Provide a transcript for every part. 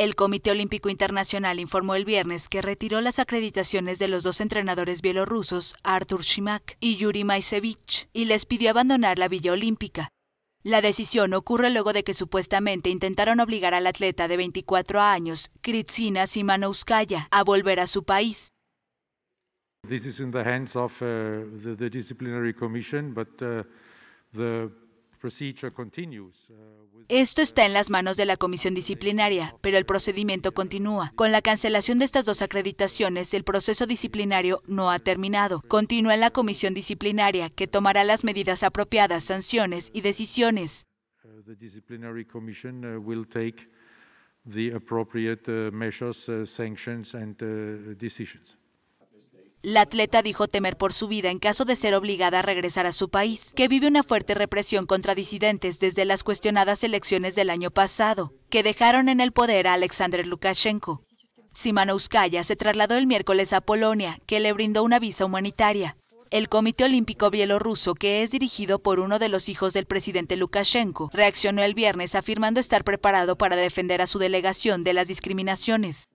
El Comité Olímpico Internacional informó el viernes que retiró las acreditaciones de los dos entrenadores bielorrusos, Artur Shimak y Yuri Maisevich, y les pidió abandonar la Villa Olímpica. La decisión ocurre luego de que supuestamente intentaron obligar al atleta de 24 años, Kritsina Simanouskaya, a volver a su país. Uh, Esto está en las manos de la comisión disciplinaria, pero el procedimiento continúa. Con la cancelación de estas dos acreditaciones, el proceso disciplinario no ha terminado. Continúa en la comisión disciplinaria, que tomará las medidas apropiadas, sanciones y decisiones. Uh, la atleta dijo temer por su vida en caso de ser obligada a regresar a su país, que vive una fuerte represión contra disidentes desde las cuestionadas elecciones del año pasado, que dejaron en el poder a Alexander Lukashenko. Simanouskaya se trasladó el miércoles a Polonia, que le brindó una visa humanitaria. El Comité Olímpico Bielorruso, que es dirigido por uno de los hijos del presidente Lukashenko, reaccionó el viernes afirmando estar preparado para defender a su delegación de las discriminaciones.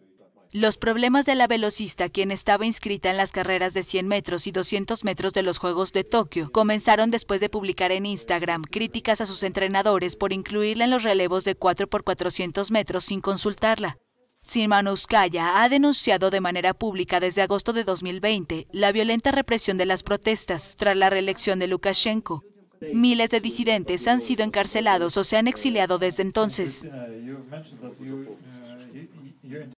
Los problemas de la velocista, quien estaba inscrita en las carreras de 100 metros y 200 metros de los Juegos de Tokio, comenzaron después de publicar en Instagram críticas a sus entrenadores por incluirla en los relevos de 4x400 metros sin consultarla. Simanuskaya ha denunciado de manera pública desde agosto de 2020 la violenta represión de las protestas tras la reelección de Lukashenko. Miles de disidentes han sido encarcelados o se han exiliado desde entonces. Uh,